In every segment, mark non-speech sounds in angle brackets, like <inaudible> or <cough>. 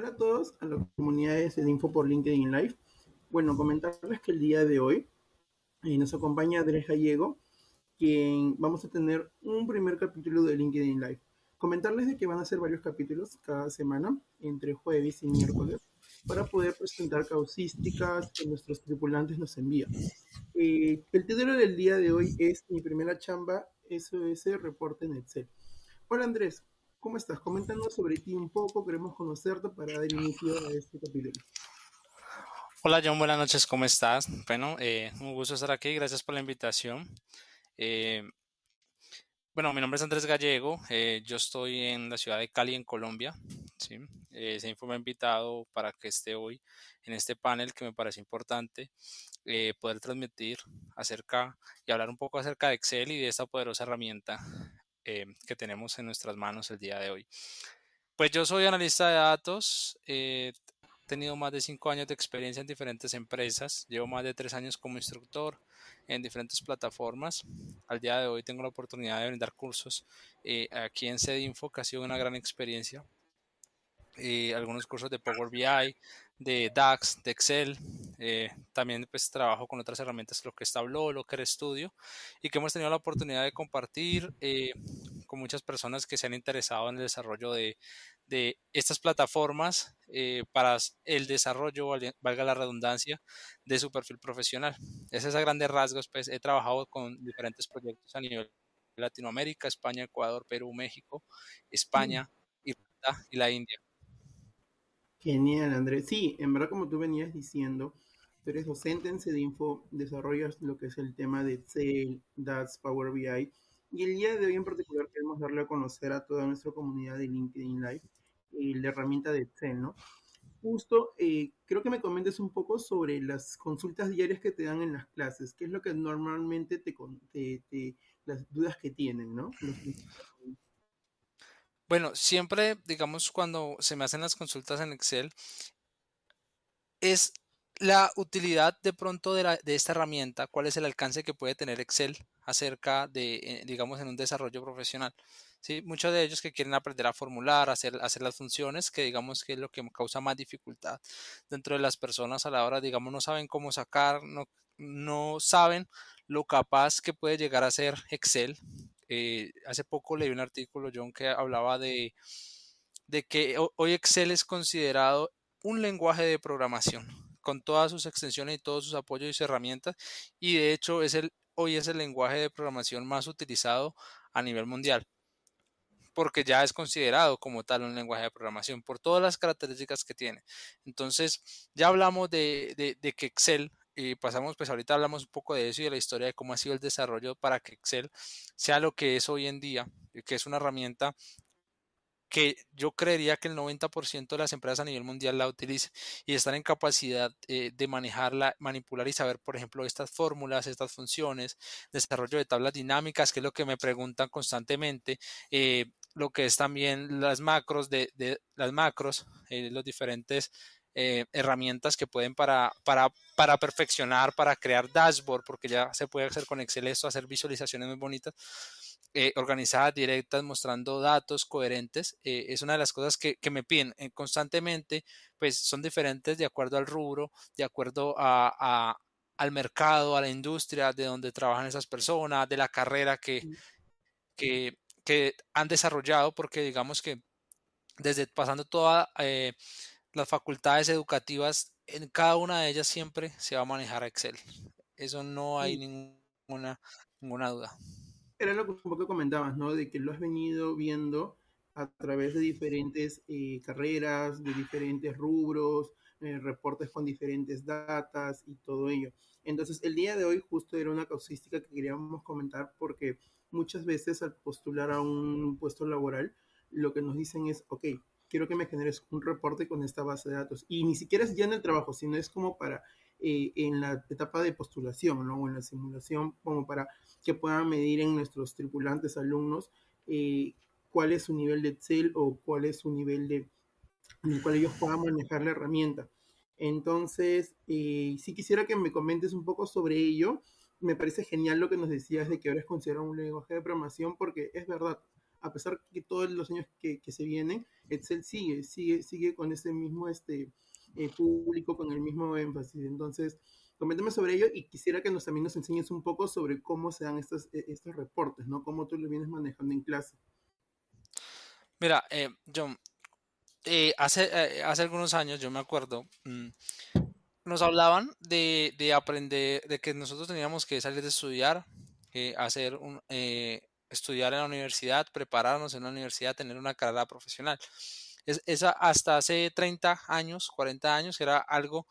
Hola a todos, a las comunidades de Info por LinkedIn Live. Bueno, comentarles que el día de hoy eh, nos acompaña Andrés Gallego, quien vamos a tener un primer capítulo de LinkedIn Live. Comentarles de que van a ser varios capítulos cada semana, entre jueves y miércoles, para poder presentar causísticas que nuestros tripulantes nos envían. Eh, el título del día de hoy es Mi primera chamba SOS Reporte en Excel. Hola Andrés, ¿Cómo estás? Coméntanos sobre ti un poco, queremos conocerte para dar inicio a este capítulo. Hola John, buenas noches, ¿cómo estás? Bueno, eh, un gusto estar aquí, gracias por la invitación. Eh, bueno, mi nombre es Andrés Gallego, eh, yo estoy en la ciudad de Cali, en Colombia. ¿sí? Eh, se me ha invitado para que esté hoy en este panel que me parece importante poder transmitir acerca y hablar un poco acerca de Excel y de esta poderosa herramienta eh, que tenemos en nuestras manos el día de hoy. Pues yo soy analista de datos, he eh, tenido más de cinco años de experiencia en diferentes empresas, llevo más de tres años como instructor en diferentes plataformas. Al día de hoy tengo la oportunidad de brindar cursos eh, aquí en CEDINFO, que ha sido una gran experiencia. algunos cursos de Power BI, de DAX, de Excel, eh, también pues trabajo con otras herramientas, lo que está lo que estudio y que hemos tenido la oportunidad de compartir eh, con muchas personas que se han interesado en el desarrollo de, de estas plataformas eh, para el desarrollo, valga la redundancia, de su perfil profesional. Es a grandes rasgos, pues he trabajado con diferentes proyectos a nivel Latinoamérica, España, Ecuador, Perú, México, España, mm. y la India. Genial, Andrés. Sí, en verdad, como tú venías diciendo, Tú eres docente en CEDINFO, desarrollas lo que es el tema de Excel, DATS, Power BI. Y el día de hoy en particular queremos darle a conocer a toda nuestra comunidad de LinkedIn Live eh, la herramienta de Excel, ¿no? Justo, eh, creo que me comentes un poco sobre las consultas diarias que te dan en las clases, qué es lo que normalmente te, te, las dudas que tienen, ¿no? <laughs> Bueno, siempre, digamos, cuando se me hacen las consultas en Excel, es la utilidad de pronto de, esta herramienta, cuál es el alcance que puede tener Excel acerca de, eh, digamos, en un desarrollo profesional. ¿Sí? Muchos de ellos que quieren aprender a formular, hacer, hacer las funciones, que digamos que es lo que causa más dificultad dentro de las personas a la hora, digamos, no saben cómo sacar, no, saben lo capaz que puede llegar a ser Excel. Eh, hace poco leí un artículo, John, que hablaba de que hoy Excel es considerado un lenguaje de programación con todas sus extensiones y todos sus apoyos y sus herramientas. Y de hecho, es el, hoy es el lenguaje de programación más utilizado a nivel mundial, porque ya es considerado como tal un lenguaje de programación por todas las características que tiene. Entonces, ya hablamos de, que Excel y pasamos, pues ahorita hablamos un poco de eso y de la historia de cómo ha sido el desarrollo para que Excel sea lo que es hoy en día, que es una herramienta que yo creería que el 90% de las empresas a nivel mundial la utilizan y están en capacidad eh, de manejarla, manipular y saber, por ejemplo, estas fórmulas, estas funciones, desarrollo de tablas dinámicas, que es lo que me preguntan constantemente, eh, lo que es también las macros, de, las macros, eh, los diferentes herramientas que pueden para, para, perfeccionar, para crear dashboard, porque ya se puede hacer con Excel esto, hacer visualizaciones muy bonitas. Eh, organizadas, directas, mostrando datos coherentes. Eh, es una de las cosas que, que me piden eh, constantemente, pues son diferentes de acuerdo al rubro, de acuerdo a, al mercado, a la industria de donde trabajan esas personas, de la carrera que, mm. que, que han desarrollado, porque digamos que desde pasando todas las facultades educativas, en cada una de ellas siempre se va a manejar Excel. Eso no hay ninguna, ninguna duda era lo que, comentabas, ¿no? De que lo has venido viendo a través de diferentes eh, carreras, de diferentes rubros, eh, reportes con diferentes datas y todo ello. Entonces, el día de hoy justo era una causística que queríamos comentar porque muchas veces al postular a un puesto laboral, lo que nos dicen es, ok, quiero que me generes un reporte con esta base de datos. Y ni siquiera es ya en el trabajo, sino es como para eh, en la etapa de postulación, ¿no? O en la simulación, como para que puedan medir en nuestros tripulantes, alumnos, eh, cuál es su nivel de Excel o cuál es su nivel de, en cual ellos puedan manejar la herramienta. Entonces, eh, sí quisiera que me comentes un poco sobre ello. Me parece genial lo que nos decías de que ahora es considerado un lenguaje de programación, porque es verdad, a pesar de que todos los años que, que se vienen, Excel sigue, sigue, sigue con ese mismo, este, público con el mismo énfasis. Entonces, coméntame sobre ello y quisiera que nos, también nos enseñes un poco sobre cómo se dan estos, e, estos reportes, ¿no? Cómo tú lo vienes manejando en clase. Mira, eh, John, eh, hace, eh, hace, algunos años, yo me acuerdo, mm, nos hablaban de, de, aprender, de que nosotros teníamos que salir de estudiar, eh, hacer un estudiar en la universidad, prepararnos en la universidad, tener una carrera profesional esa hasta hace 30 años, 40 años, era algo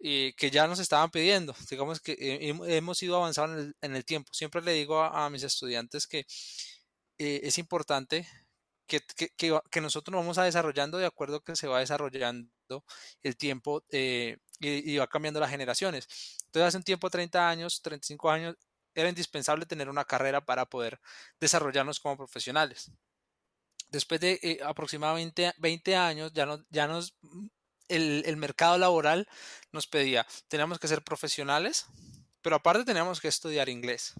eh, que ya nos estaban pidiendo. Digamos que eh, hemos ido avanzando en el, tiempo. Siempre le digo a, mis estudiantes que eh, es importante que, nosotros nos vamos a desarrollando de acuerdo a que se va desarrollando el tiempo y, y, va cambiando las generaciones. Entonces, hace un tiempo, 30 años, 35 años, era indispensable tener una carrera para poder desarrollarnos como profesionales después de eh, aproximadamente 20 años, ya, no, ya nos, el, mercado laboral nos pedía, teníamos que ser profesionales, pero aparte teníamos que estudiar inglés.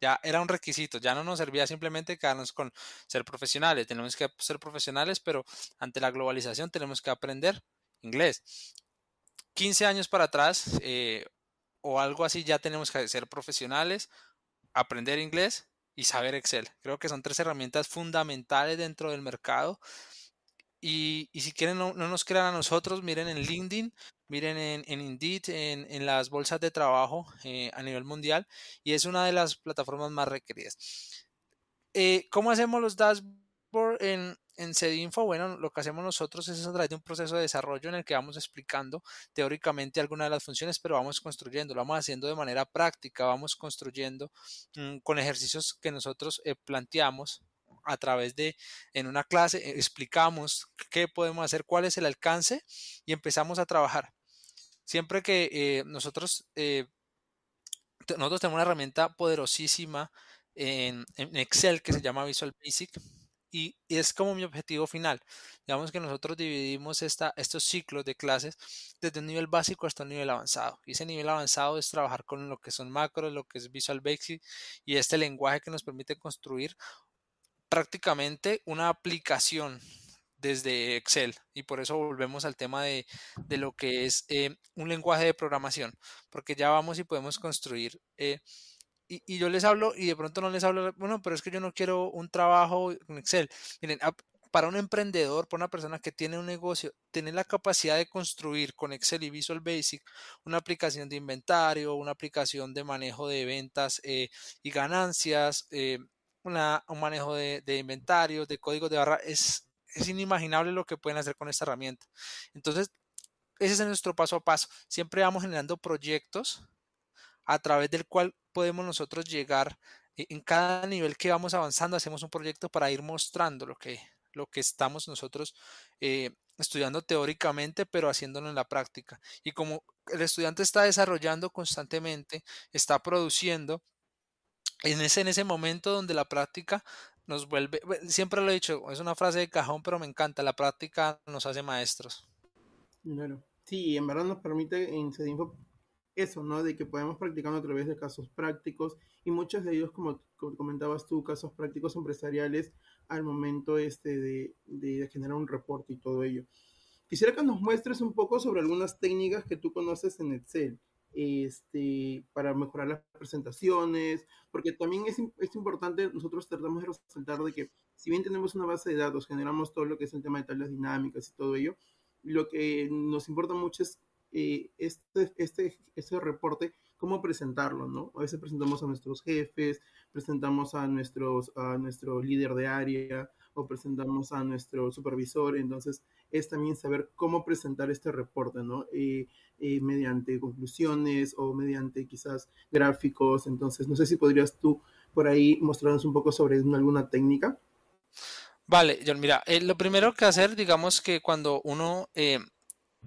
Ya era un requisito, ya no nos servía simplemente quedarnos con ser profesionales. Tenemos que ser profesionales, pero ante la globalización tenemos que aprender inglés. 15 años para atrás eh, o algo así, ya tenemos que ser profesionales, aprender inglés y saber Excel. Creo que son tres herramientas fundamentales dentro del mercado. Y, si quieren, no, nos crean a nosotros, miren en LinkedIn, miren en, en Indeed, en, las bolsas de trabajo eh, a nivel mundial. Y es una de las plataformas más requeridas. Eh, ¿Cómo hacemos los dashboards en, en CEDINFO, bueno, lo que hacemos nosotros es a través de un proceso de desarrollo en el que vamos explicando teóricamente algunas de las funciones, pero vamos construyendo, lo vamos haciendo de manera práctica, vamos construyendo mm, con ejercicios que nosotros eh, planteamos a través de, en una clase, eh, explicamos qué podemos hacer, cuál es el alcance y empezamos a trabajar. Siempre que eh, nosotros, nosotros tenemos una herramienta poderosísima en Excel que se llama Visual Basic y es como mi objetivo final. Digamos que nosotros dividimos esta, estos ciclos de clases desde un nivel básico hasta un nivel avanzado. Y ese nivel avanzado es trabajar con lo que son macros, lo que es Visual Basic y este lenguaje que nos permite construir prácticamente una aplicación desde Excel y por eso volvemos al tema de, lo que es eh, un lenguaje de programación porque ya vamos y podemos construir eh, y, yo les hablo y de pronto no les hablo, bueno, pero es que yo no quiero un trabajo en Excel. Miren, para un emprendedor, para una persona que tiene un negocio, tener la capacidad de construir con Excel y Visual Basic una aplicación de inventario, una aplicación de manejo de ventas eh, y ganancias, eh, un manejo de, de inventarios, de códigos de barra, es, es inimaginable lo que pueden hacer con esta herramienta. Entonces, ese es nuestro paso a paso. Siempre vamos generando proyectos a través del cual podemos nosotros llegar e, en cada nivel que vamos avanzando, hacemos un proyecto para ir mostrando lo que, lo que estamos nosotros eh, estudiando teóricamente, pero haciéndolo en la práctica. Y como el estudiante está desarrollando constantemente, está produciendo, en ese, en ese momento donde la práctica nos vuelve, siempre lo he dicho, es una frase de cajón, pero me encanta, la práctica nos hace maestros. bueno. Sí, en verdad nos permite en CEDINFO eso, ¿no? De que podemos practicando a través de casos prácticos y muchos de ellos, como, comentabas tú, casos prácticos empresariales al momento este de, generar un reporte y todo ello. Quisiera que nos muestres un poco sobre algunas técnicas que tú conoces en Excel este, para mejorar las presentaciones, porque también es, es importante, nosotros tratamos de resaltar de que si bien tenemos una base de datos, generamos todo lo que es el tema de tablas dinámicas y todo ello, lo que nos importa mucho es eh, este, este, este reporte, cómo presentarlo, ¿no? A veces presentamos a nuestros jefes, presentamos a, nuestros, a nuestro líder de área o presentamos a nuestro supervisor, entonces es también saber cómo presentar este reporte, ¿no? Eh, eh, mediante conclusiones o mediante quizás gráficos, entonces no sé si podrías tú por ahí mostrarnos un poco sobre alguna técnica. Vale, John, mira, lo primero que hacer, digamos que cuando uno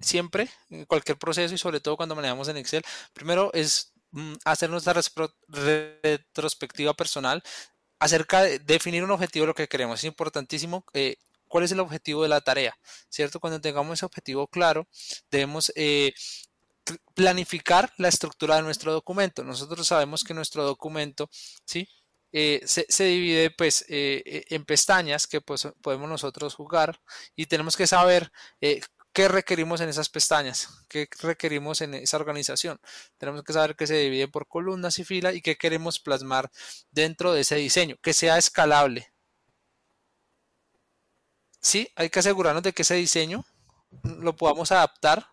siempre, en cualquier proceso y sobre todo cuando manejamos en Excel, primero es mm, hacer nuestra retrospectiva personal acerca de definir un objetivo de lo que queremos. Es importantísimo eh, cuál es el objetivo de la tarea, ¿cierto? Cuando tengamos ese objetivo claro, debemos eh, planificar la estructura de nuestro documento. Nosotros sabemos que nuestro documento, ¿sí? Eh, se, se, divide pues e, en pestañas que pues, podemos nosotros jugar y tenemos que saber ¿Qué requerimos en esas pestañas? ¿Qué requerimos en esa organización? Tenemos que saber que se divide por columnas y filas y qué queremos plasmar dentro de ese diseño, que sea escalable. Sí, hay que asegurarnos de que ese diseño lo podamos adaptar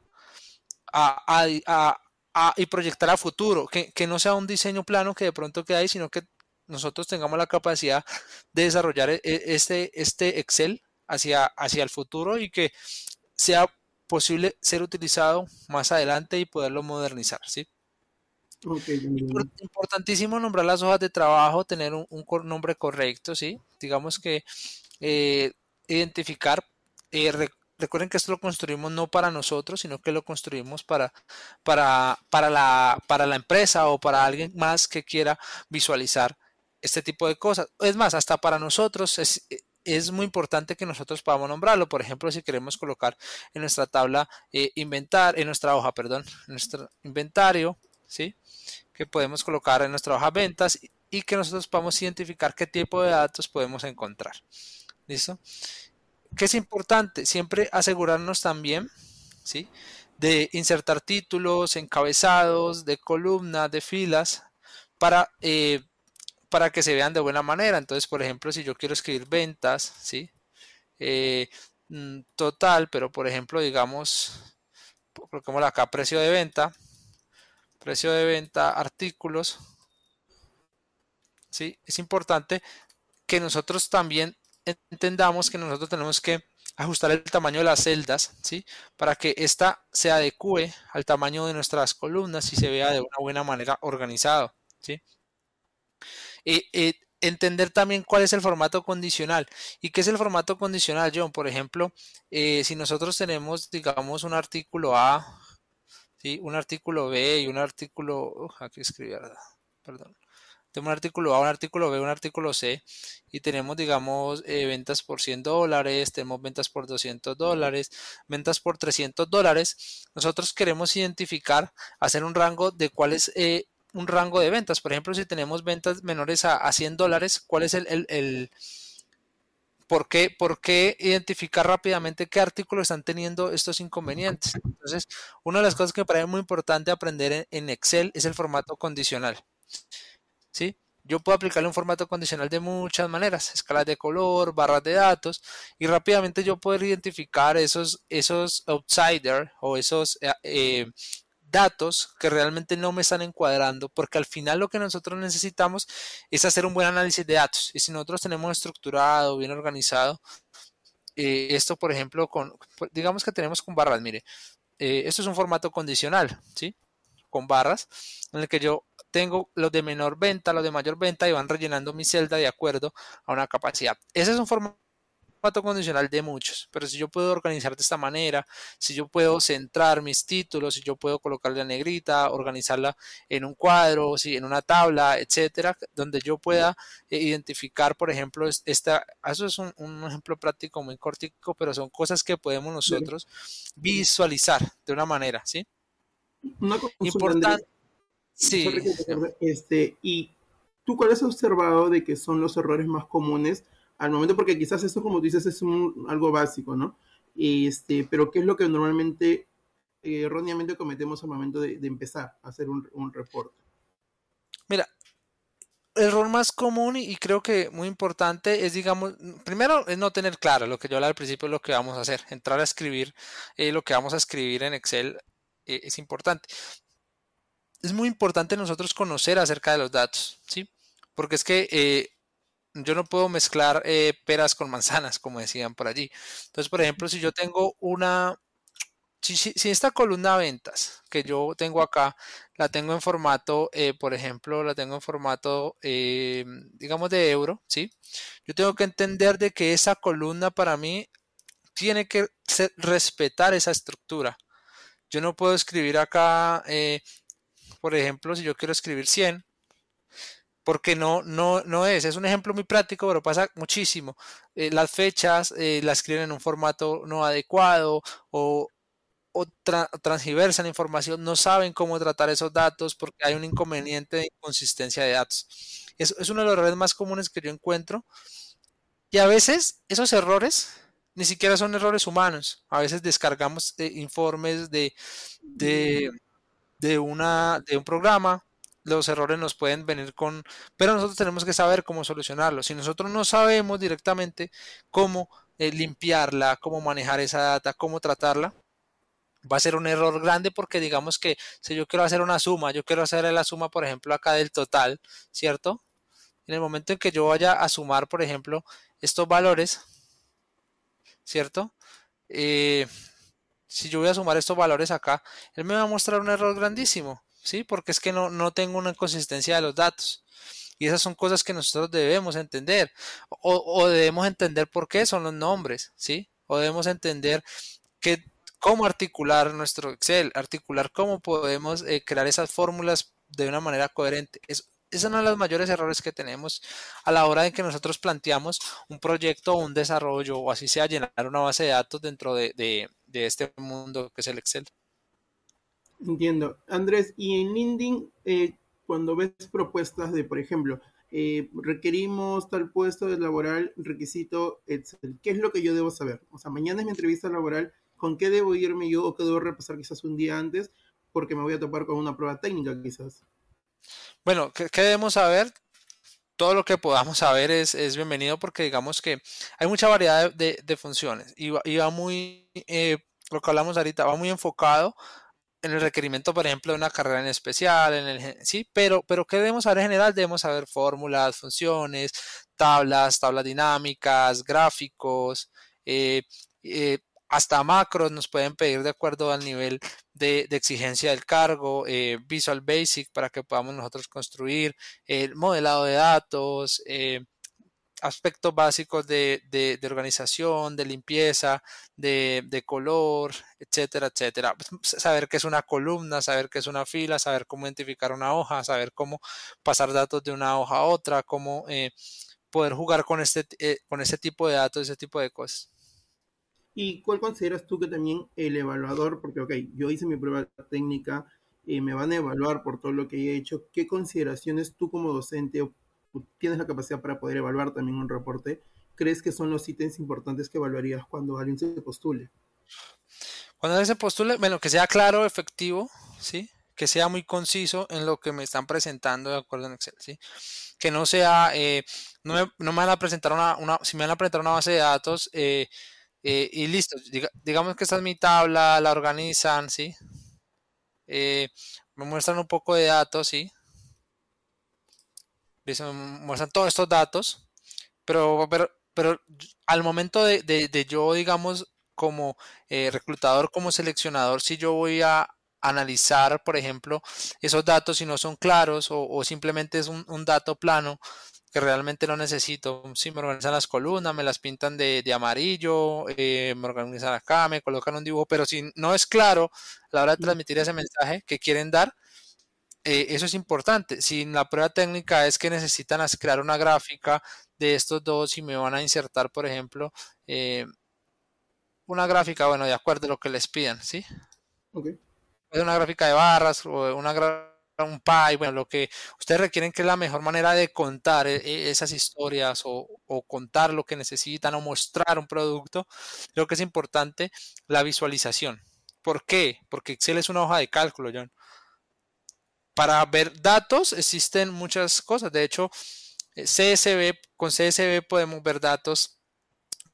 y proyectar a futuro, que, no sea un diseño plano que de pronto quede ahí, sino que nosotros tengamos la capacidad de desarrollar e, e, este, este, Excel hacia el futuro y que sea posible ser utilizado más adelante y poderlo modernizar, ¿sí? Importantísimo nombrar las hojas de trabajo, tener un, nombre correcto, ¿sí? Digamos que eh, identificar, eh, recuerden que esto lo construimos no para nosotros, sino que lo construimos para, para, para, la, para la empresa o para alguien más que quiera visualizar este tipo de cosas. Es más, hasta para nosotros es, es muy importante que nosotros podamos nombrarlo. Por ejemplo, si queremos colocar en nuestra tabla eh, inventar, en nuestra hoja, perdón, en nuestro inventario, ¿sí? Que podemos colocar en nuestra hoja ventas y que nosotros podamos identificar qué tipo de datos podemos encontrar. ¿Listo? ¿Qué es importante? Siempre asegurarnos también, ¿sí? De insertar títulos, encabezados, de columnas, de filas, para eh, para que se vean de buena manera. Entonces, por ejemplo, si yo quiero escribir ventas, ¿sí? Eh, mm, total, pero por ejemplo, digamos, la acá precio de venta, precio de venta, artículos, ¿sí? Es importante que nosotros también entendamos que nosotros tenemos que ajustar el tamaño de las celdas, ¿sí? Para que ésta se adecue al tamaño de nuestras columnas y se vea de una buena manera organizado, ¿sí? Eh, eh, entender también cuál es el formato condicional. ¿Y qué es el formato condicional, John? Por ejemplo, eh, si nosotros tenemos, digamos, un artículo A, ¿sí? un artículo B y un artículo... aquí escribí, Perdón. Tengo un artículo A, un artículo B, un artículo C y tenemos, digamos, ventas por 100 dólares, tenemos ventas por 200 dólares, ventas por 300 dólares. Nosotros queremos identificar, hacer un rango de cuál es un rango de ventas. Por ejemplo, si tenemos ventas menores a, 100 dólares, ¿cuál es el, ¿Por qué, ¿Por identificar rápidamente qué artículos están teniendo estos inconvenientes? Entonces, una de las cosas que me parece muy importante aprender en, Excel es el formato condicional. ¿Sí? Yo puedo aplicarle un formato condicional de muchas maneras, escalas de color, barras de datos, y rápidamente yo puedo identificar esos, esos outsiders o esos eh, eh, datos que realmente no me están encuadrando, porque al final lo que nosotros necesitamos es hacer un buen análisis de datos. Y si nosotros tenemos estructurado, bien organizado, eh, esto, por ejemplo, con, pues, digamos que tenemos con barras, mire, eh, esto es un formato condicional, ¿sí? Con barras, en el que yo tengo los de menor venta, los de mayor venta y van rellenando mi celda de acuerdo a una capacidad. Ese es un formato condicional de muchos, pero si yo puedo organizar de esta manera, si yo puedo centrar mis títulos, si yo puedo colocar la negrita, organizarla en un cuadro, si en una tabla, etcétera, donde yo pueda eh, identificar, por ejemplo, esta, ah, eso es un, ejemplo práctico muy cortico, pero son cosas que podemos nosotros visualizar de una manera, ¿sí? Una cosa importante. Sí. Este, y tú cuál has observado de que son los errores más comunes al momento, porque quizás esto, como tú dices, es algo básico, ¿no? Este, pero ¿qué es lo que normalmente eh, erróneamente cometemos al momento de, empezar a hacer un, reporte? Mira, el error más común y creo que muy importante es, digamos, primero es no tener claro lo que yo hablaba al principio, lo que vamos a hacer, entrar a escribir eh, lo que vamos a escribir en Excel eh, es importante. Es muy importante nosotros conocer acerca de los datos, ¿sí? Porque es que yo no puedo mezclar eh, peras con manzanas, como decían por allí. Entonces, por ejemplo, si yo tengo una, si, esta columna de ventas que yo tengo acá, la tengo en formato, eh, por ejemplo, la tengo en formato, eh, digamos, de euro, ¿sí? Yo tengo que entender de que esa columna para mí tiene que respetar esa estructura. Yo no puedo escribir acá, por ejemplo, si yo quiero escribir 100, porque no, no, no es, es un ejemplo muy práctico, pero pasa muchísimo. Eh, las fechas eh, las escriben en un formato no adecuado o, o tra información, no saben cómo tratar esos datos porque hay un inconveniente de inconsistencia de datos. Es, es uno de los errores más comunes que yo encuentro. Y a veces esos errores ni siquiera son errores humanos. A veces descargamos eh, informes de, de, una, de un programa los errores nos pueden venir con, pero nosotros tenemos que saber cómo solucionarlo. Si nosotros no sabemos directamente cómo eh, limpiarla, cómo manejar esa data, cómo tratarla, va a ser un error grande porque digamos que si yo quiero hacer una suma, yo quiero hacer la suma, por ejemplo, acá del total, ¿cierto? En el momento en que yo vaya a sumar, por ejemplo, estos valores, ¿cierto? Eh, si yo voy a sumar estos valores acá, él me va a mostrar un error grandísimo. ¿sí? Porque es que no, tengo una consistencia de los datos. Y esas son cosas que nosotros debemos entender. O, debemos entender por qué son los nombres, ¿sí? O debemos entender que, cómo articular nuestro Excel, articular cómo podemos eh, crear esas fórmulas de una manera coherente. Es, son los mayores errores que tenemos a la hora de que nosotros planteamos un proyecto o un desarrollo, o así sea, llenar una base de datos dentro de este mundo que es el Excel. Entiendo. Andrés, y en LinkedIn, eh, cuando ves propuestas de, por ejemplo, eh, requerimos tal puesto de laboral, requisito, etc. ¿Qué es lo que yo debo saber? O sea, mañana es mi entrevista laboral, ¿con qué debo irme yo o qué debo repasar quizás un día antes? Porque me voy a topar con una prueba técnica quizás. Bueno, ¿qué, debemos saber? todo lo que podamos saber es, es, bienvenido porque digamos que hay mucha variedad de, funciones y va, muy, eh, lo que hablamos ahorita, va muy enfocado en el requerimiento, por ejemplo, de una carrera en especial, en el, sí, pero, pero ¿qué debemos saber en general? Debemos saber fórmulas, funciones, tablas, tablas dinámicas, gráficos, eh, eh, hasta macros nos pueden pedir de acuerdo al nivel de, exigencia del cargo, eh, Visual Basic para que podamos nosotros construir el modelado de datos, aspectos básicos de, organización, de limpieza, de, color, etcétera, etcétera. Saber qué es una columna, saber qué es una fila, saber cómo identificar una hoja, saber cómo pasar datos de una hoja a otra, cómo eh, poder jugar con este, eh, con ese tipo de datos, ese tipo de cosas. ¿Y cuál consideras tú que también el evaluador, porque ok, yo hice mi prueba técnica, y eh, me van a evaluar por todo lo que he hecho, ¿qué consideraciones tú como docente tienes la capacidad para poder evaluar también un reporte, crees que son los ítems importantes que evaluarías cuando alguien se postule? Cuando alguien se postule, bueno, que sea claro, efectivo, ¿sí? Que sea muy conciso en lo que me están presentando de acuerdo en Excel, ¿sí? Que no sea, eh, no, me, no, me, van a presentar una, una, si me van a presentar una base de datos, eh, eh, y listo, digamos que esta es mi tabla, la organizan, ¿sí? me muestran un poco de datos, ¿sí? Me mm, muestran todos estos datos, pero, pero, al momento de, yo, digamos, como eh, reclutador, como seleccionador, si yo voy a analizar, por ejemplo, esos datos si no son claros o, simplemente es un, dato plano que realmente no necesito. Si me organizan las columnas, me las pintan de, de amarillo, eh, me organizan acá, me colocan un dibujo, pero si no es claro a la hora de transmitir ese mensaje que quieren dar, eh, eso es importante. Si la prueba técnica es que necesitan crear una gráfica de estos dos y me van a insertar, por ejemplo, eh, una gráfica, bueno, de acuerdo a lo que les pidan, ¿sí? Ok. Una gráfica de barras o una un pie, bueno, lo que ustedes requieren que es la mejor manera de contar eh, esas historias o, o, contar lo que necesitan o mostrar un producto, creo que es importante la visualización. ¿Por qué? Porque Excel es una hoja de cálculo, John para ver datos existen muchas cosas. De hecho, eh, CSV, con CSV podemos ver datos,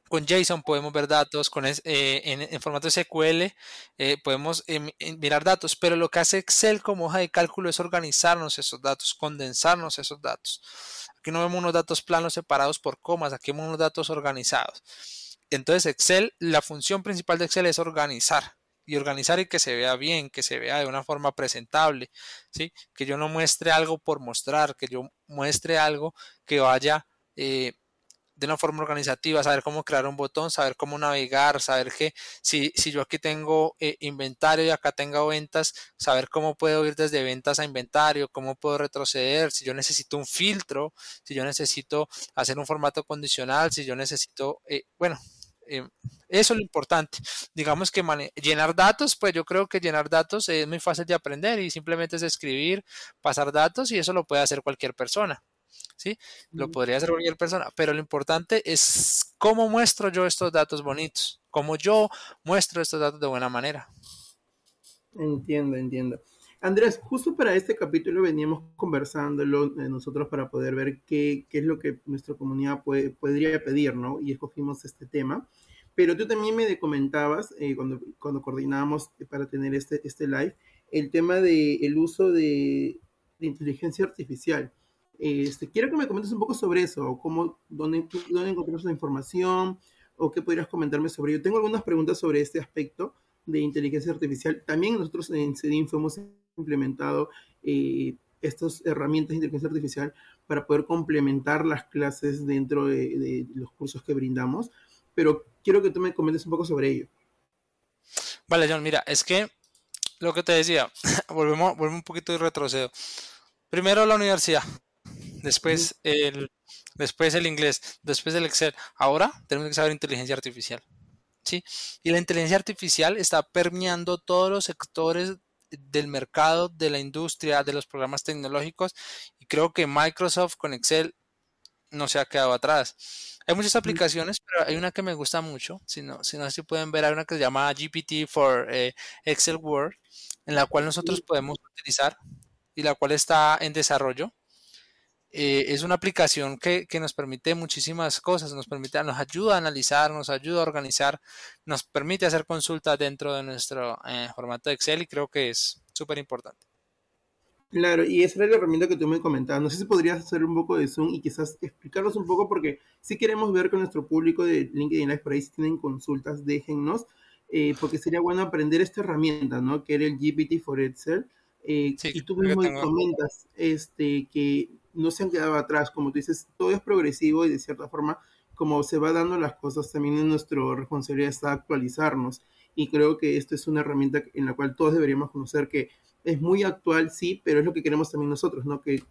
con JSON podemos ver datos, con, eh, en, formato SQL eh, podemos em, mirar datos, pero lo que hace Excel como hoja de cálculo es organizarnos esos datos, condensarnos esos datos. Aquí no vemos unos datos planos separados por comas, aquí vemos unos datos organizados. Entonces Excel, la función principal de Excel es organizar y organizar y que se vea bien, que se vea de una forma presentable, ¿sí? que yo no muestre algo por mostrar, que yo muestre algo que vaya eh, de una forma organizativa, saber cómo crear un botón, saber cómo navegar, saber que si, si yo aquí tengo eh, inventario y acá tengo ventas, saber cómo puedo ir desde ventas a inventario, cómo puedo retroceder, si yo necesito un filtro, si yo necesito hacer un formato condicional, si yo necesito, eh, bueno, Em, eso es lo importante. Digamos que llenar datos, pues yo creo que llenar datos es muy fácil de aprender y simplemente es escribir, pasar datos y eso lo puede hacer cualquier persona. ¿Sí? Lo podría hacer cualquier persona, pero lo importante es cómo muestro yo estos datos bonitos, cómo yo muestro estos datos de buena manera. Entiendo, entiendo. Andrés, justo para este capítulo veníamos conversándolo eh, nosotros para poder ver qué, qué es lo que nuestra comunidad puede, podría pedir, ¿no? Y escogimos este tema. Pero tú también me comentabas, eh, cuando, cuando coordinamos para tener este, este live, el tema del uso de, de, inteligencia artificial. Este, quiero que me comentes un poco sobre eso, cómo, dónde, dónde encontramos la información o qué podrías comentarme sobre ello. Tengo algunas preguntas sobre este aspecto de inteligencia artificial. También nosotros en CEDIN fuimos implementado eh, estas herramientas de inteligencia artificial para poder complementar las clases dentro de, los cursos que brindamos. Pero quiero que tú me comentes un poco sobre ello. Vale, John, mira, es que lo que te decía, <laughs> volvemos, volvemos un poquito y retrocedo. Primero la universidad, después el, después el inglés, después el Excel. Ahora tenemos que saber inteligencia artificial. ¿sí? Y la inteligencia artificial está permeando todos los sectores del mercado, de la industria, de los programas tecnológicos y creo que Microsoft con Excel no se ha quedado atrás. Hay muchas aplicaciones, pero hay una que me gusta mucho, si no, si no pueden ver, hay una que se llama GPT for eh, Excel Word, en la cual nosotros podemos utilizar y la cual está en desarrollo eh, es una aplicación que, nos permite muchísimas cosas, nos permite, nos ayuda a analizar, nos ayuda a organizar, nos permite hacer consultas dentro de nuestro eh, formato de Excel y creo que es súper importante. Claro, y esa era la herramienta que tú me comentabas. No sé si podrías hacer un poco de zoom y quizás explicarlos un poco, porque si queremos ver con nuestro público de LinkedIn Live, por ahí si tienen consultas, déjennos, eh, porque sería bueno aprender esta herramienta, ¿no? Que era el GPT for Excel. y tú mismo comentas este, que no se han quedado atrás, como tú dices, todo es progresivo y de cierta forma, como se va dando las cosas, también en nuestra responsabilidad está actualizarnos. Y creo que esto es una herramienta en la cual todos deberíamos conocer que es muy actual, sí, pero es lo que queremos también nosotros, ¿no? Que,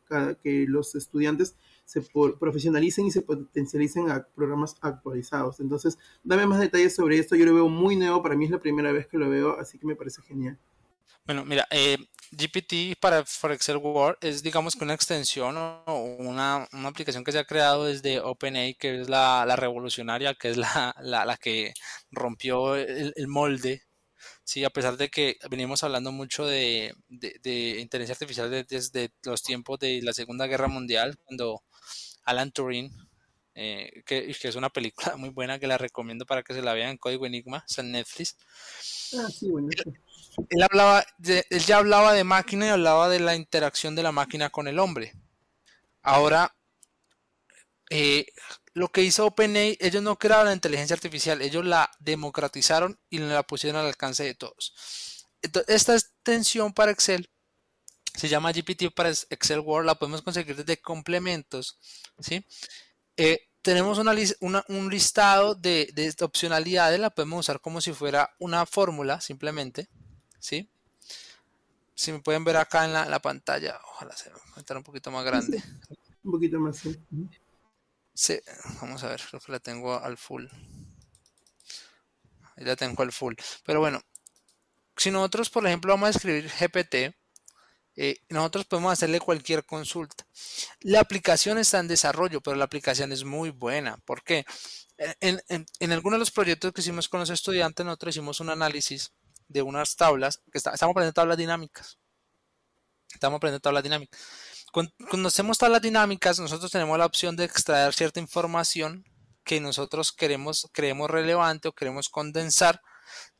que los estudiantes se profesionalicen y se potencialicen a programas actualizados. Entonces, dame más detalles sobre esto. Yo lo veo muy nuevo, para mí es la primera vez que lo veo, así que me parece genial. Bueno, mira, eh, GPT para Excel Word es, digamos, que una extensión o una, una, aplicación que se ha creado desde OpenAI, que es la, la revolucionaria, que es la, la, la que rompió el, molde. Sí, a pesar de que venimos hablando mucho de, de, inteligencia artificial desde los tiempos de la Segunda Guerra Mundial, cuando Alan Turing, eh, que, que, es una película <laughs> muy buena que la recomiendo para que se la vean en código Enigma, está en Netflix. Ah, sí, bueno él, hablaba él ya hablaba de máquina y hablaba de la interacción de la máquina con el hombre. Ahora, eh, lo que hizo OpenAI, ellos no crearon la inteligencia artificial, ellos la democratizaron y la pusieron al alcance de todos. esta extensión para Excel se llama GPT para Excel Word, la podemos conseguir desde complementos. ¿sí? Eh, tenemos un listado de, de opcionalidades, la podemos usar como si fuera una fórmula simplemente. ¿sí? Si me pueden ver acá en la, pantalla, ojalá se un poquito más grande. un poquito más, sí. vamos a ver, creo que la tengo al full. Ahí la tengo al full. Pero bueno, si nosotros, por ejemplo, vamos a escribir GPT, eh, nosotros podemos hacerle cualquier consulta. La aplicación está en desarrollo, pero la aplicación es muy buena. ¿Por qué? Eh, en, en, en algunos de los proyectos que hicimos con los estudiantes, nosotros hicimos un análisis de unas tablas, que estamos aprendiendo tablas dinámicas. Estamos aprendiendo tablas dinámicas. Cuando conocemos tablas dinámicas, nosotros tenemos la opción de extraer cierta información que nosotros queremos, creemos relevante o queremos condensar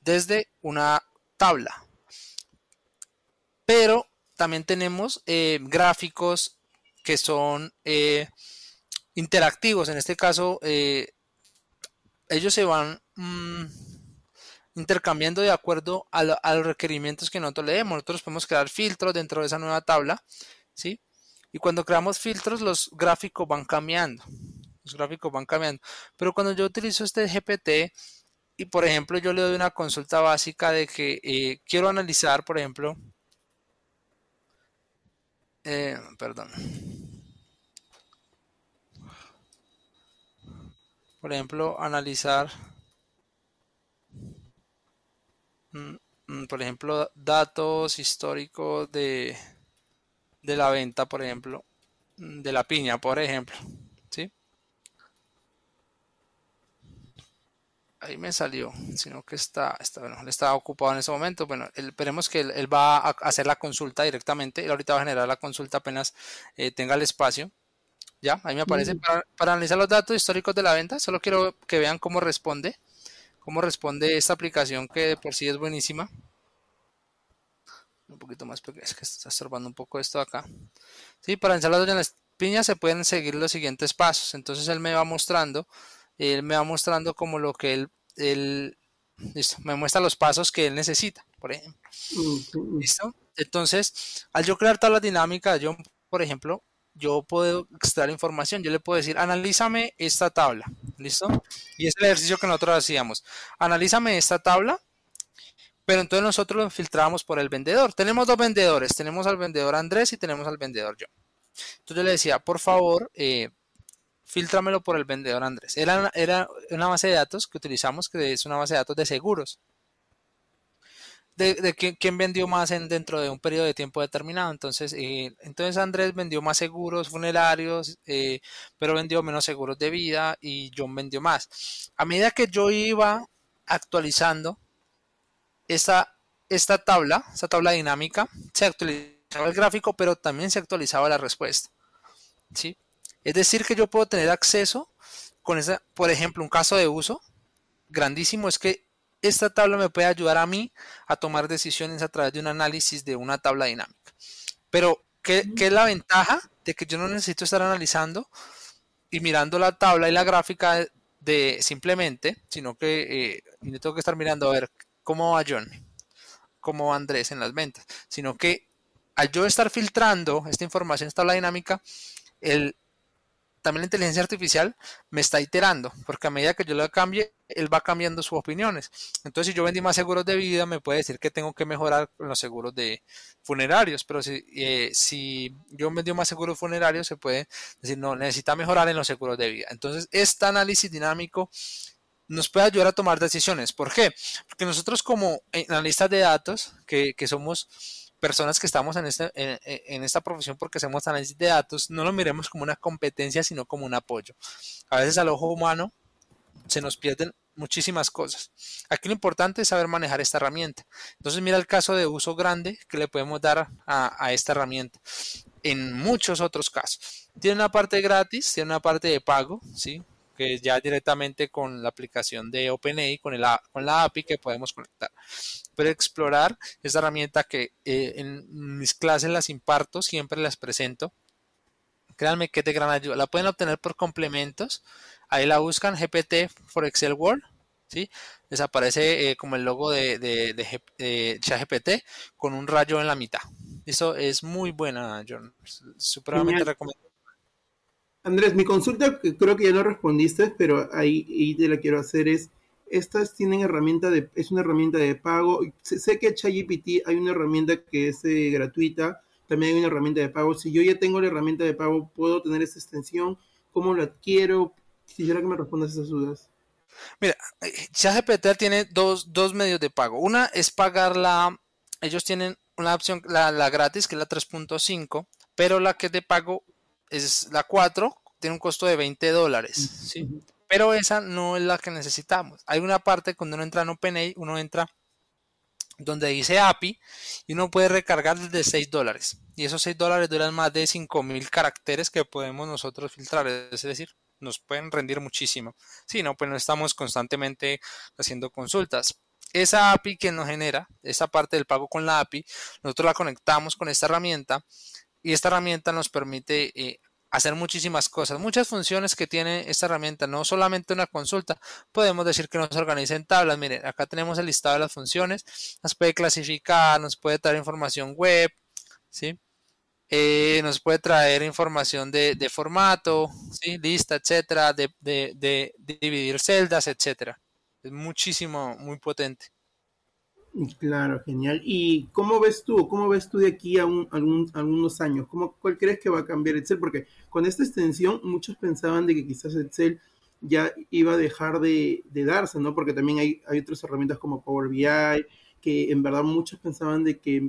desde una tabla. Pero también tenemos eh, gráficos que son eh, interactivos. En este caso, eh, ellos se van... Mm, intercambiando de acuerdo a, los requerimientos que nosotros le demos. Nosotros podemos crear filtros dentro de esa nueva tabla, ¿sí? Y cuando creamos filtros, los gráficos van cambiando. Los gráficos van cambiando. Pero cuando yo utilizo este GPT y, por ejemplo, yo le doy una consulta básica de que eh, quiero analizar, por ejemplo, eh, perdón. Por ejemplo, analizar Mm, mm, por ejemplo, datos históricos de, la venta, por ejemplo, mm, de la piña, por ejemplo. ¿Sí? Ahí me salió, sino que está, está, bueno, está ocupado en ese momento. Bueno, esperemos que él, va a hacer la consulta directamente. Él ahorita va a generar la consulta apenas eh, tenga el espacio. Ya, ahí me aparece. para, analizar los datos históricos de la venta, solo quiero que vean cómo responde responde esta aplicación que por sí es buenísima? Un poquito más porque es que está estorbando un poco esto acá. Sí, para instalar en las piñas se pueden seguir los siguientes pasos. Entonces él me va mostrando, él me va mostrando como lo que él, él listo, me muestra los pasos que él necesita, por ejemplo. ¿Listo? Entonces, al yo crear la dinámica yo, por ejemplo, yo puedo extraer información. Yo le puedo decir, analízame esta tabla. ¿Listo? Y es el ejercicio que nosotros hacíamos. Analízame esta tabla. Pero entonces nosotros lo filtramos por el vendedor. Tenemos dos vendedores. Tenemos al vendedor Andrés y tenemos al vendedor yo. Entonces yo le decía, por favor, eh, filtramelo por el vendedor Andrés. era una base de datos que utilizamos que es una base de datos de seguros de, quién, vendió más en, dentro de un periodo de tiempo determinado. Entonces, eh, entonces Andrés vendió más seguros funerarios, eh, pero vendió menos seguros de vida y John vendió más. A medida que yo iba actualizando esta, esta tabla, esta tabla dinámica, se actualizaba el gráfico, pero también se actualizaba la respuesta. ¿sí? Es decir, que yo puedo tener acceso con esa, por ejemplo, un caso de uso grandísimo es que esta tabla me puede ayudar a mí a tomar decisiones a través de un análisis de una tabla dinámica. Pero, ¿qué, es la ventaja de que yo no necesito estar analizando y mirando la tabla y la gráfica de simplemente, sino que no eh, tengo que estar mirando a ver cómo va John, cómo va Andrés en las ventas, sino que al yo estar filtrando esta información, esta tabla dinámica, el, también la inteligencia artificial me está iterando, porque a medida que yo lo cambie, él va cambiando sus opiniones. Entonces, si yo vendí más seguros de vida, me puede decir que tengo que mejorar los seguros de funerarios, pero eh, si, yo vendí más seguros funerarios, se puede decir, no, necesita mejorar en los seguros de vida. Entonces, este análisis dinámico nos puede ayudar a tomar decisiones. ¿Por qué? Porque nosotros como eh, analistas de datos, que, que somos personas que estamos este, en, esta profesión porque hacemos análisis de datos, no lo miremos como una competencia, sino como un apoyo. A veces al ojo humano se nos pierden muchísimas cosas. Aquí lo importante es saber manejar esta herramienta. Entonces mira el caso de uso grande que le podemos dar a, a esta herramienta en muchos otros casos. Tiene una parte gratis, tiene una parte de pago, ¿sí? que ya directamente con la aplicación de OpenAI, con, el, con la API que podemos conectar. Pero explorar esta herramienta que eh, en mis clases las imparto, siempre las presento. Créanme que es de gran ayuda. La pueden obtener por complementos. Ahí la buscan GPT for Excel Word. ¿sí? Les aparece eh, como el logo de, de, ChatGPT con un rayo en la mitad. Eso es muy buena, John. Supremamente recomendable Andrés, mi consulta, creo que ya no respondiste, pero ahí, te la quiero hacer es, estas tienen herramienta de, es una herramienta de pago. Sé, que que ChatGPT hay una herramienta que es eh, gratuita, también hay una herramienta de pago. Si yo ya tengo la herramienta de pago, ¿puedo tener esa extensión? ¿Cómo lo adquiero? Quisiera que me respondas esas dudas. Mira, eh, ChatGPT tiene dos, medios de pago. Una es pagarla. ellos tienen una opción, la, gratis, que es la 3.5, pero la que es de pago es la 4, tiene un costo de 20 dólares. Sí. Pero esa no es la que necesitamos. Hay una parte cuando uno entra en OpenAI, uno entra donde dice API y uno puede recargar desde 6 dólares. Y esos 6 dólares duran más de 5.000 caracteres que podemos nosotros filtrar. Es decir, nos pueden rendir muchísimo. Si no, pues no estamos constantemente haciendo consultas. Esa API que nos genera, esa parte del pago con la API, nosotros la conectamos con esta herramienta y esta herramienta nos permite eh, hacer muchísimas cosas, muchas funciones que tiene esta herramienta, no solamente una consulta, podemos decir que nos organiza en tablas, miren, acá tenemos el listado de las funciones, nos puede clasificar, nos puede dar información web, ¿sí? Eh, nos puede traer información de, formato, lista, etcétera, de, de dividir celdas, etcétera. Es muchísimo, muy potente. Claro, genial. ¿Y cómo ves tú, cómo ves tú de aquí a, algún algunos años? ¿Cómo, ¿Cuál crees que va a cambiar Excel? Porque con esta extensión muchos pensaban de que quizás Excel ya iba a dejar de, darse, ¿no? Porque también hay, otras herramientas como Power BI, que en verdad muchos pensaban de que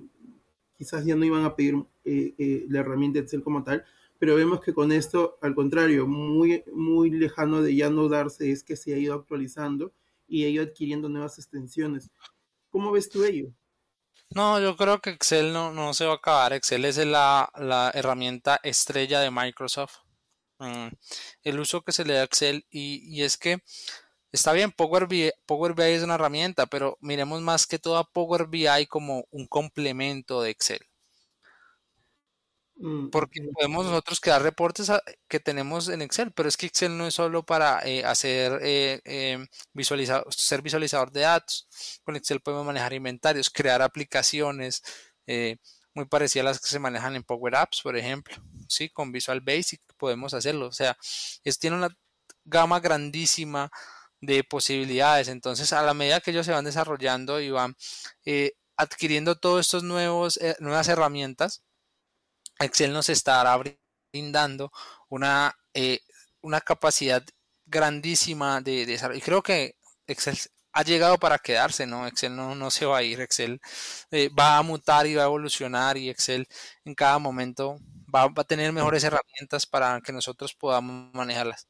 quizás ya no iban a pedir eh, eh, la herramienta Excel como tal, pero vemos que con esto, al contrario, muy, muy lejano de ya no darse, es que se ha ido actualizando y ha ido adquiriendo nuevas extensiones. ¿Cómo ves tú ello? No, yo creo que Excel no, se va a acabar. Excel es la, herramienta estrella de Microsoft. Mm, el uso que se le da a Excel y, es que está bien, Power BI, Power BI es una herramienta, pero miremos más que todo a Power BI como un complemento de Excel. Mm, porque podemos nosotros crear reportes ah, que tenemos en Excel, pero es que Excel no es solo para eh, hacer eh, em, visualizar, ser visualizador de datos. Con Excel podemos manejar inventarios, crear aplicaciones eh, muy parecidas a las que se manejan en Power Apps, por ejemplo. Sí, con Visual Basic podemos hacerlo. O sea, es, tiene una gama grandísima de posibilidades. Entonces, a la medida que ellos se van desarrollando y van adquiriendo todos estos nuevos nuevas herramientas Excel nos estará brindando una, eh, una capacidad grandísima de, desarrollo. Y creo que Excel ha llegado para quedarse, ¿no? Excel no, no se va a ir, Excel eh, va a mutar y va a evolucionar y Excel en cada momento va, a tener mejores herramientas para que nosotros podamos manejarlas.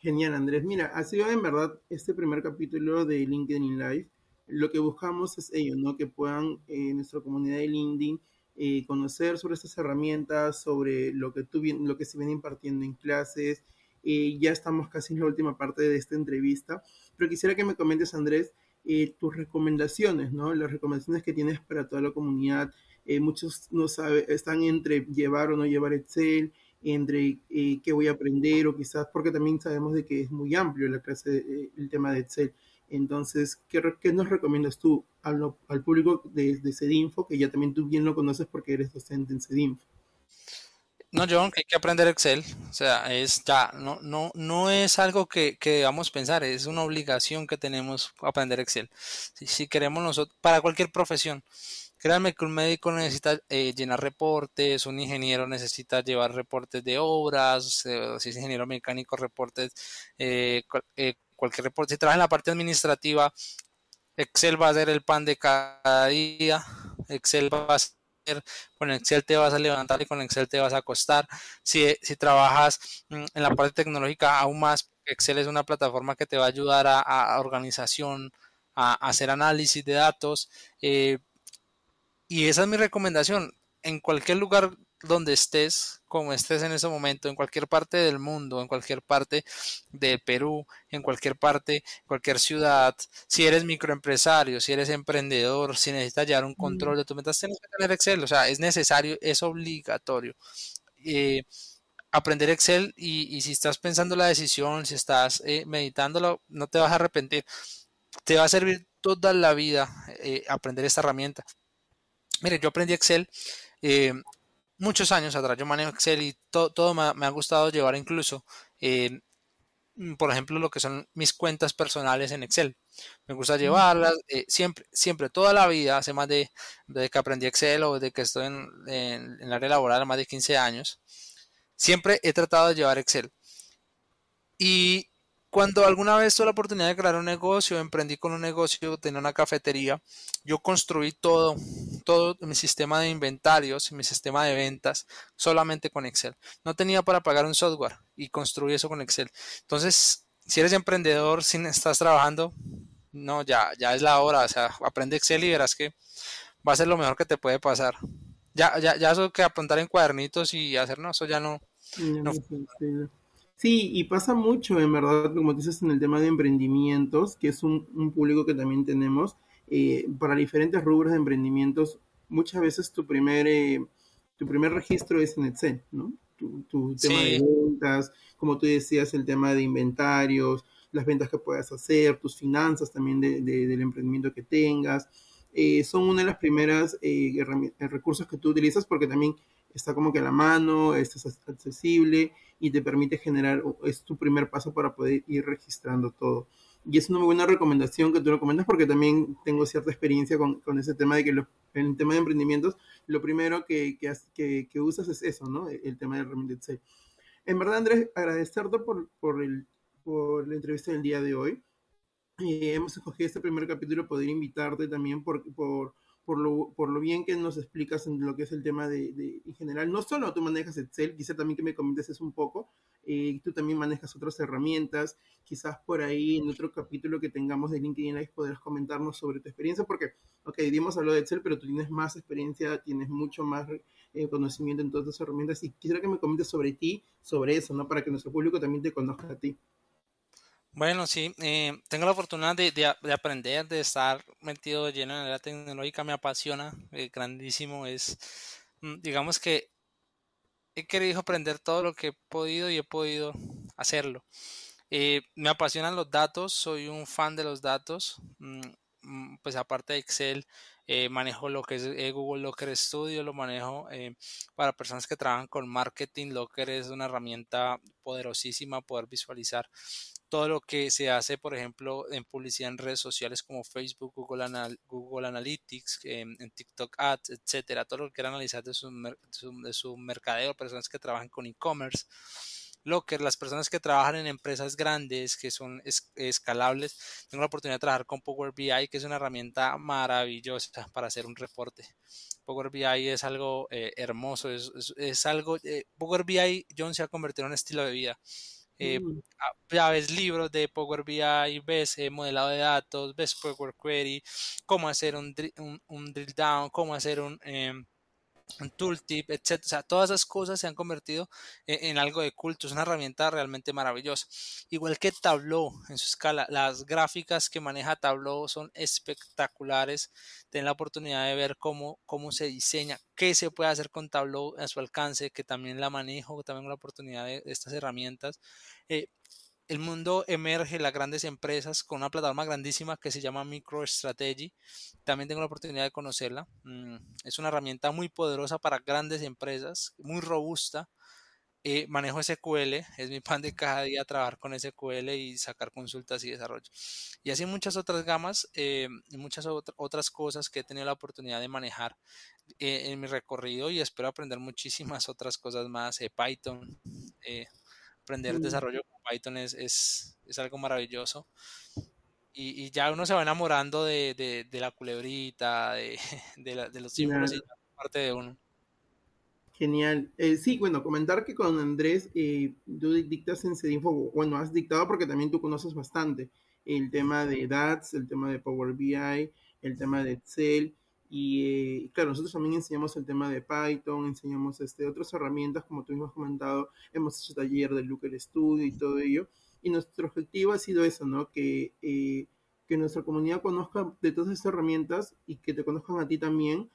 Genial, Andrés. Mira, ha sido en verdad este primer capítulo de LinkedIn Live. Lo que buscamos es ellos, ¿no? Que puedan en eh, nuestra comunidad de LinkedIn eh, conocer sobre estas herramientas, sobre lo que, tú, lo que se viene impartiendo en clases. Eh, ya estamos casi en la última parte de esta entrevista, pero quisiera que me comentes, Andrés, eh, tus recomendaciones, ¿no? Las recomendaciones que tienes para toda la comunidad. muchos no saben, están entre llevar o no llevar Excel, entre qué voy a aprender o quizás porque también sabemos de que es muy amplio la clase, el tema de Excel. Entonces, ¿qué, nos recomiendas tú al, al público de, de, CEDINFO, que ya también tú bien lo conoces porque eres docente en CEDINFO? No, John, hay que aprender Excel. O sea, es ya, no, no, no es algo que, que debamos pensar, es una obligación que tenemos aprender Excel. Si, si queremos nosotros, para cualquier profesión, créanme que un médico necesita eh, llenar reportes, un ingeniero necesita llevar reportes de obras, eh, si es ingeniero mecánico, reportes eh, cualquier reporte. Si trabajas en la parte administrativa, Excel va a ser el pan de cada día. Excel va a ser, con Excel te vas a levantar y con Excel te vas a acostar. Si, trabajas mm, en la parte tecnológica, aún más, Excel es una plataforma que te va a ayudar a, organización, a, hacer análisis de datos. Eh, y esa es mi recomendación. En cualquier lugar donde estés, como estés en ese momento, en cualquier parte del mundo, en cualquier parte de Perú, en cualquier parte, cualquier ciudad, si eres microempresario, si eres emprendedor, si necesitas llevar un control mm. de tu meta, tienes que tener Excel, o sea, es necesario, es obligatorio. Eh, aprender Excel y, si estás pensando la decisión, si estás eh, meditándolo, no te vas a arrepentir. Te va a servir toda la vida eh, aprender esta herramienta. Mire, yo aprendí Excel eh, muchos años atrás yo manejo Excel y todo me ha, gustado llevar incluso, eh, mm, por ejemplo, lo que son mis cuentas personales en Excel. Me gusta llevarlas, eh, siempre, siempre, toda la vida, hace más de, que aprendí Excel o de que estoy en, en el área laboral, más de 15 años, siempre he tratado de llevar Excel. Y cuando alguna vez tuve la oportunidad de crear un negocio, emprendí con un negocio, tenía una cafetería, yo construí todo, todo mi sistema de inventarios, mi sistema de ventas, solamente con Excel. No tenía para pagar un software y construí eso con Excel. Entonces, si eres emprendedor, si estás trabajando, no, ya, ya es la hora. O sea, aprende Excel y verás que va a ser lo mejor que te puede pasar. Ya, ya, ya eso que apuntar en cuadernitos y hacer, no, eso ya no Sí, y pasa mucho, en verdad, como dices, en el tema de emprendimientos, que es un, público que también tenemos, eh, para diferentes rubros de emprendimientos, muchas veces tu primer, eh, tu primer registro es en Excel, ¿no? Tu, tema de ventas, como tú decías, el tema de inventarios, las ventas que puedas hacer, tus finanzas también del emprendimiento que tengas. Eh, son una de las primeras recursos que tú utilizas porque también está como que a la mano, es accesible y te permite generar, es tu primer paso para poder ir registrando todo. Y es una muy buena recomendación que tú recomendas porque también tengo cierta experiencia con, con ese tema de que en el tema de emprendimientos, lo primero que, que, que, usas es eso, ¿no? El, tema de herramienta En verdad, Andrés, agradecerte por, por, el, por la entrevista del día de hoy. y eh, hemos escogido este primer capítulo poder invitarte también por por lo, bien que nos explicas en lo que es el tema de, en general. No solo tú manejas Excel, quizá también que me comentes eso un poco. Eh, tú también manejas otras herramientas. Quizás por ahí en otro capítulo que tengamos de LinkedIn Live podrás comentarnos sobre tu experiencia, porque, ok, dimos habló de Excel, pero tú tienes más experiencia, tienes mucho más eh, conocimiento en todas esas herramientas. Y quisiera que me comentes sobre ti, sobre eso, ¿no? Para que nuestro público también te conozca a ti. Bueno, sí, eh, tengo la oportunidad de, aprender, de estar metido lleno en la tecnología, me apasiona, eh, grandísimo, es, mm, digamos que he querido aprender todo lo que he podido y he podido hacerlo. Eh, me apasionan los datos, soy un fan de los datos, mm, mm, pues aparte de Excel, eh, manejo lo que es eh, Google Locker Studio, lo manejo eh, para personas que trabajan con marketing. Locker es una herramienta poderosísima, poder visualizar todo lo que se hace, por ejemplo, en publicidad en redes sociales como Facebook, Google, Google Analytics, en, TikTok Ads, etcétera, todo lo que quiera analizar de su, de su, de su mercadeo, personas que trabajan con e-commerce lo que las personas que trabajan en empresas grandes, que son escalables, tengo la oportunidad de trabajar con Power BI, que es una herramienta maravillosa para hacer un reporte. Power BI es algo eh, hermoso, es, algo, eh, Power BI, John, se ha convertido en estilo de vida. Eh, mm. ves libros de Power BI, ves modelado de datos, ves Power Query, cómo hacer un, un, drill down, cómo hacer un, em, un tooltip, etc. sea, todas esas cosas se han convertido e, en, algo de culto. Es una herramienta realmente maravillosa. Igual que Tableau en su escala, las gráficas que maneja Tableau son espectaculares. Ten la oportunidad de ver cómo, cómo se diseña, qué se puede hacer con Tableau a su alcance, que también la manejo, también la oportunidad de, estas herramientas. Eh, el mundo emerge, las grandes empresas, con una plataforma grandísima que se llama MicroStrategy. También tengo la oportunidad de conocerla. Mm, es una herramienta muy poderosa para grandes empresas, muy robusta. Eh, manejo SQL, es mi pan de cada día trabajar con SQL y sacar consultas y desarrollo. Y así muchas otras gamas eh, muchas otras cosas que he tenido la oportunidad de manejar eh, en mi recorrido y espero aprender muchísimas otras cosas más, Python, aprender desarrollo con Python es, es, es algo maravilloso. Y, ya uno se va enamorando de, de, de la culebrita, de, <laughs> los símbolos y parte de uno. Genial. Eh, sí, bueno, comentar que con Andrés y eh, tú dictas en Cedinfo, bueno, has dictado porque también tú conoces bastante el tema de DATS, el tema de Power BI, el tema de Excel, eh, y claro, nosotros también enseñamos el tema de Python, enseñamos este, otras herramientas, como tú mismo has comentado, hemos hecho taller de Looker Studio y todo ello. Y nuestro objetivo ha sido eso, ¿no? Que, eh, que nuestra comunidad conozca de todas estas herramientas y que te conozcan a ti también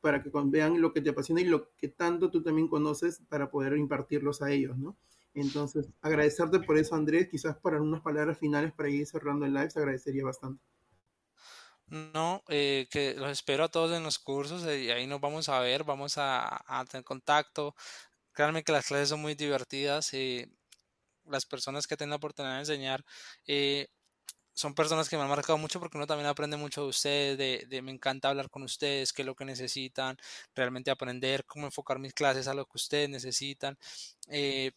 para que vean lo que te apasiona y lo que tanto tú también conoces para poder impartirlos a ellos, ¿no? Entonces, agradecerte por eso, Andrés. Quizás para unas palabras finales para ir cerrando el live, se agradecería bastante. No, eh, que los espero a todos en los cursos eh, y ahí nos vamos a ver, vamos a, tener contacto. Créanme que las clases son muy divertidas y eh, las personas que tienen la oportunidad de enseñar son personas que me han marcado mucho porque uno también aprende mucho de ustedes, de, me encanta hablar con ustedes, qué es lo que necesitan, realmente aprender, cómo enfocar mis clases a lo que ustedes necesitan. Eh,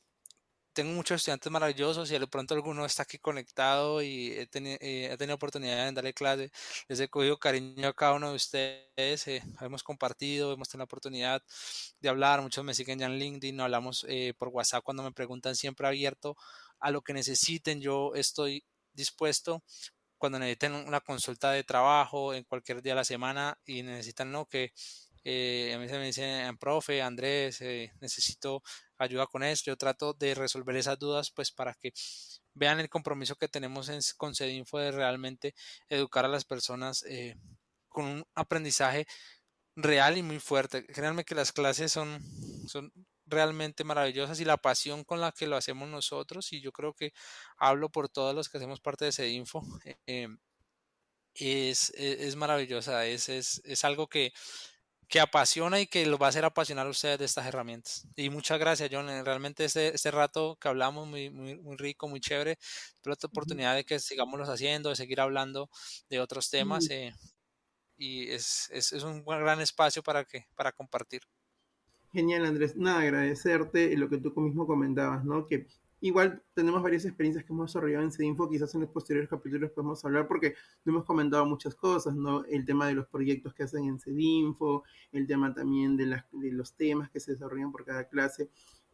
tengo muchos estudiantes maravillosos y de pronto alguno está aquí conectado y he, eh, tenido oportunidad de darle clase. Les he cogido cariño a cada uno de ustedes. Eh, hemos compartido, hemos tenido la oportunidad de hablar. Muchos me siguen ya en LinkedIn, hablamos eh, por WhatsApp cuando me preguntan, siempre abierto a lo que necesiten. Yo estoy dispuesto cuando necesiten una consulta de trabajo en cualquier día de la semana y necesitan ¿no? que a mí se me dicen, profe, Andrés, necesito ayuda con esto. Yo trato de resolver esas dudas, pues para que vean el compromiso que tenemos en, con CEDINFO de realmente educar a las personas eh, con un aprendizaje real y muy fuerte. Créanme que las clases son, son realmente maravillosas y la pasión con la que lo hacemos nosotros, y yo creo que hablo por todos los que hacemos parte de CEDINFO, eh, eh, es, e, es, maravillosa, es, algo que que apasiona y que los va a hacer apasionar a ustedes de estas herramientas. Y muchas gracias, John. Realmente este, este rato que hablamos, muy, muy, rico, muy chévere. Tuve la oportunidad de que sigamos haciendo, de seguir hablando de otros temas. Eh, y es, es, es, un gran espacio para, que, para compartir. Genial, Andrés. Nada, agradecerte lo que tú mismo comentabas, ¿no? Que Igual tenemos varias experiencias que hemos desarrollado en CEDINFO, quizás en los posteriores capítulos podemos hablar porque no hemos comentado muchas cosas, ¿no? El tema de los proyectos que hacen en CEDINFO, el tema también de, las, los temas que se desarrollan por cada clase.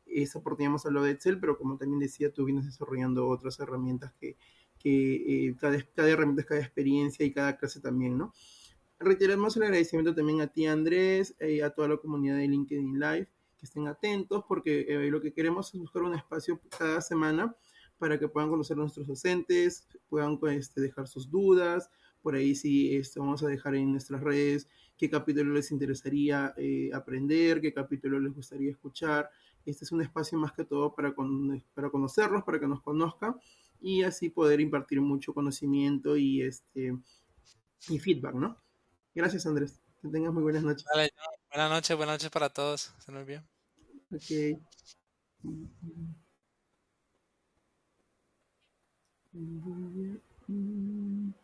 Esa oportunidad hemos hablado de Excel, pero como también decía, tú vienes desarrollando otras herramientas que, eh, cada, herramienta cada experiencia y cada clase también, ¿no? Reiteramos el agradecimiento también a ti, Andrés, eh, a toda la comunidad de LinkedIn Live estén atentos, porque eh, lo que queremos es buscar un espacio cada semana para que puedan conocer a nuestros docentes, puedan pues, este, dejar sus dudas. Por ahí si esto vamos a dejar en nuestras redes qué capítulo les interesaría eh, aprender, qué capítulo les gustaría escuchar. Este es un espacio más que todo para, para conocerlos, para que nos conozcan y así poder impartir mucho conocimiento y, este, y feedback, ¿no? Gracias, Andrés. Que tengas muy buenas noches. buenas noches, buenas noches para todos. Se nos bien. Okay. Mm-hmm. Mm-hmm.